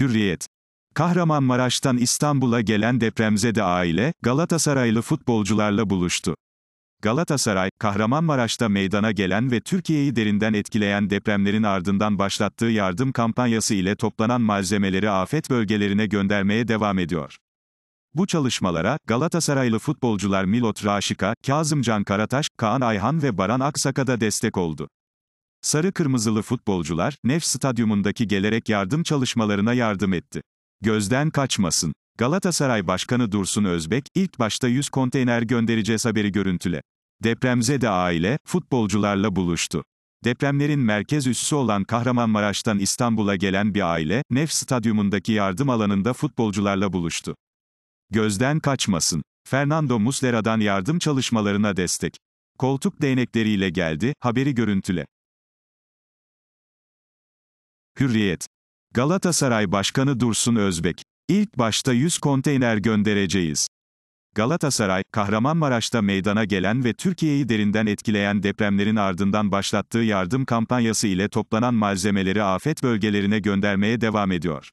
Hürriyet. Kahramanmaraş'tan İstanbul'a gelen depremzede aile, Galatasaraylı futbolcularla buluştu. Galatasaray, Kahramanmaraş'ta meydana gelen ve Türkiye'yi derinden etkileyen depremlerin ardından başlattığı yardım kampanyası ile toplanan malzemeleri afet bölgelerine göndermeye devam ediyor. Bu çalışmalara, Galatasaraylı futbolcular Milot Raşika, Kazımcan Karataş, Kaan Ayhan ve Baran Aksaka da destek oldu. Sarı kırmızılı futbolcular, Nef stadyumundaki gelerek yardım çalışmalarına yardım etti. Gözden kaçmasın. Galatasaray Başkanı Dursun Özbek, ilk başta 100 konteyner göndereceğiz haberi görüntüle. Depremze de aile, futbolcularla buluştu. Depremlerin merkez üssü olan Kahramanmaraş'tan İstanbul'a gelen bir aile, Nef stadyumundaki yardım alanında futbolcularla buluştu. Gözden kaçmasın. Fernando Muslera'dan yardım çalışmalarına destek. Koltuk değnekleriyle geldi, haberi görüntüle. Hürriyet. Galatasaray Başkanı Dursun Özbek. İlk başta 100 konteyner göndereceğiz. Galatasaray, Kahramanmaraş'ta meydana gelen ve Türkiye'yi derinden etkileyen depremlerin ardından başlattığı yardım kampanyası ile toplanan malzemeleri afet bölgelerine göndermeye devam ediyor.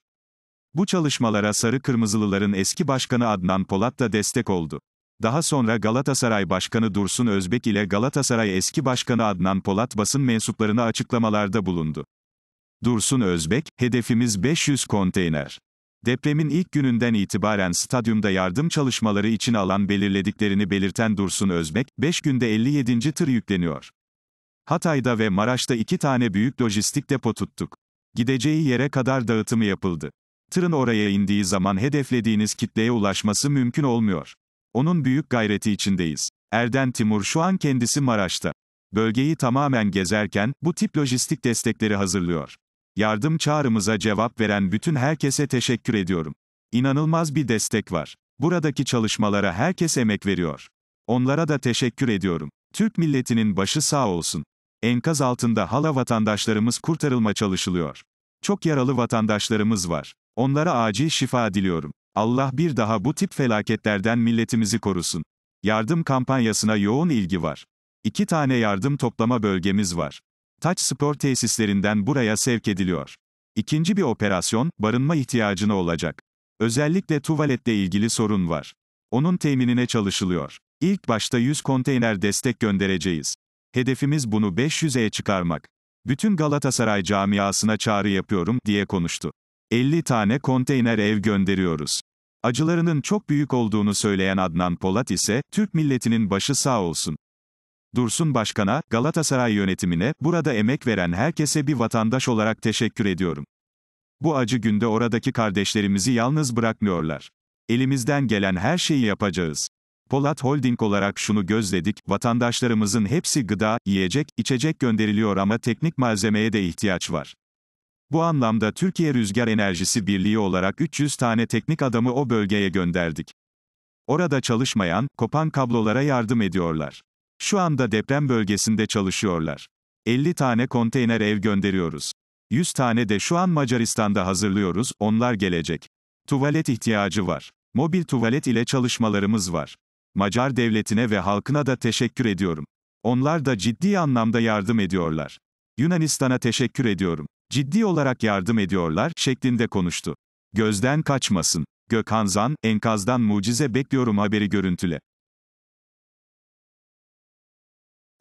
Bu çalışmalara Sarı Kırmızılıların eski başkanı Adnan Polat da destek oldu. Daha sonra Galatasaray Başkanı Dursun Özbek ile Galatasaray eski başkanı Adnan Polat basın mensuplarına açıklamalarda bulundu. Dursun Özbek, hedefimiz 500 konteyner. Depremin ilk gününden itibaren stadyumda yardım çalışmaları için alan belirlediklerini belirten Dursun Özbek, 5 günde 57. tır yükleniyor. Hatay'da ve Maraş'ta iki tane büyük lojistik depo tuttuk. Gideceği yere kadar dağıtımı yapıldı. Tırın oraya indiği zaman hedeflediğiniz kitleye ulaşması mümkün olmuyor. Onun büyük gayreti içindeyiz. Erden Timur şu an kendisi Maraş'ta. Bölgeyi tamamen gezerken, bu tip lojistik destekleri hazırlıyor. Yardım çağrımıza cevap veren bütün herkese teşekkür ediyorum. İnanılmaz bir destek var. Buradaki çalışmalara herkes emek veriyor. Onlara da teşekkür ediyorum. Türk milletinin başı sağ olsun. Enkaz altında hala vatandaşlarımız kurtarılma çalışılıyor. Çok yaralı vatandaşlarımız var. Onlara acil şifa diliyorum. Allah bir daha bu tip felaketlerden milletimizi korusun. Yardım kampanyasına yoğun ilgi var. İki tane yardım toplama bölgemiz var. Taç spor tesislerinden buraya sevk ediliyor. İkinci bir operasyon, barınma ihtiyacına olacak. Özellikle tuvaletle ilgili sorun var. Onun teminine çalışılıyor. İlk başta 100 konteyner destek göndereceğiz. Hedefimiz bunu 500'e çıkarmak. Bütün Galatasaray camiasına çağrı yapıyorum, diye konuştu. 50 tane konteyner ev gönderiyoruz. Acılarının çok büyük olduğunu söyleyen Adnan Polat ise, Türk milletinin başı sağ olsun. Dursun Başkan'a, Galatasaray yönetimine, burada emek veren herkese bir vatandaş olarak teşekkür ediyorum. Bu acı günde oradaki kardeşlerimizi yalnız bırakmıyorlar. Elimizden gelen her şeyi yapacağız. Polat Holding olarak şunu gözledik, vatandaşlarımızın hepsi gıda, yiyecek, içecek gönderiliyor ama teknik malzemeye de ihtiyaç var. Bu anlamda Türkiye Rüzgar Enerjisi Birliği olarak 300 tane teknik adamı o bölgeye gönderdik. Orada çalışmayan, kopan kablolara yardım ediyorlar. Şu anda deprem bölgesinde çalışıyorlar. 50 tane konteyner ev gönderiyoruz. 100 tane de şu an Macaristan'da hazırlıyoruz, onlar gelecek. Tuvalet ihtiyacı var. Mobil tuvalet ile çalışmalarımız var. Macar devletine ve halkına da teşekkür ediyorum. Onlar da ciddi anlamda yardım ediyorlar. Yunanistan'a teşekkür ediyorum. Ciddi olarak yardım ediyorlar şeklinde konuştu. Gözden kaçmasın. Gökhan Zan, enkazdan mucize bekliyorum haberi görüntüle.